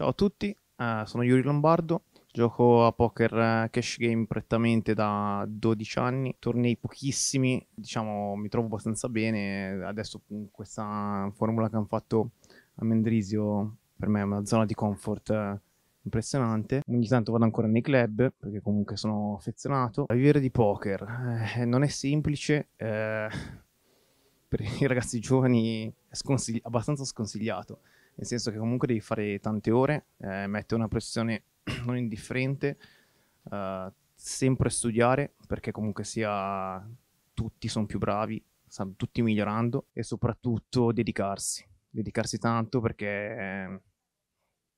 Ciao a tutti, uh, sono Yuri Lombardo, gioco a poker eh, cash game prettamente da 12 anni, tornei pochissimi, diciamo mi trovo abbastanza bene, adesso questa formula che hanno fatto a Mendrisio per me è una zona di comfort eh, impressionante. Ogni tanto vado ancora nei club perché comunque sono affezionato. A vivere di poker eh, non è semplice. Eh, per i ragazzi giovani è sconsigli- abbastanza sconsigliato nel senso che comunque devi fare tante ore, eh, mette una pressione non indifferente, eh, sempre studiare perché comunque sia tutti sono più bravi, stanno tutti migliorando e soprattutto dedicarsi, dedicarsi tanto perché eh,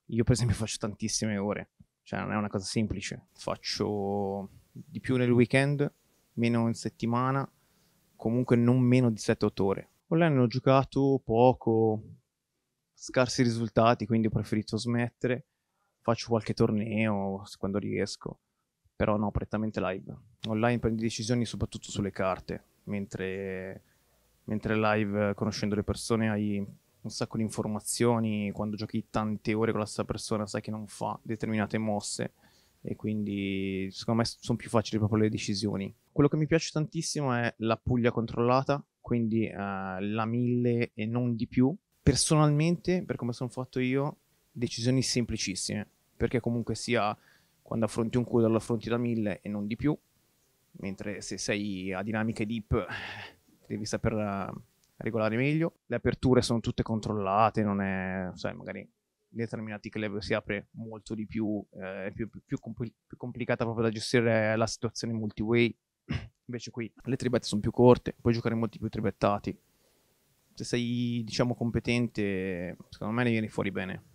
io per esempio faccio tantissime ore, cioè non è una cosa semplice, faccio di più nel weekend, meno in settimana, comunque non meno di 7-8 ore. Online ho giocato poco, scarsi risultati, quindi ho preferito smettere. Faccio qualche torneo quando riesco, però no, prettamente live. Online prendi decisioni soprattutto sulle carte, mentre, mentre live, conoscendo le persone, hai un sacco di informazioni. Quando giochi tante ore con la stessa persona, sai che non fa determinate mosse e quindi secondo me sono più facili proprio le decisioni. Quello che mi piace tantissimo è la Puglia controllata, quindi eh, la 1000 e non di più, personalmente, per come sono fatto io, decisioni semplicissime, perché comunque sia quando affronti un culo lo affronti da mille e non di più, mentre se sei a dinamiche deep devi saper regolare meglio. Le aperture sono tutte controllate, non è, sai, magari in determinati club si apre molto di più, eh, è più, più, più, compl- più, complicata proprio da gestire la situazione multiway. Invece qui le tribette sono più corte, puoi giocare molti più tribettati, se sei diciamo competente, secondo me ne vieni fuori bene.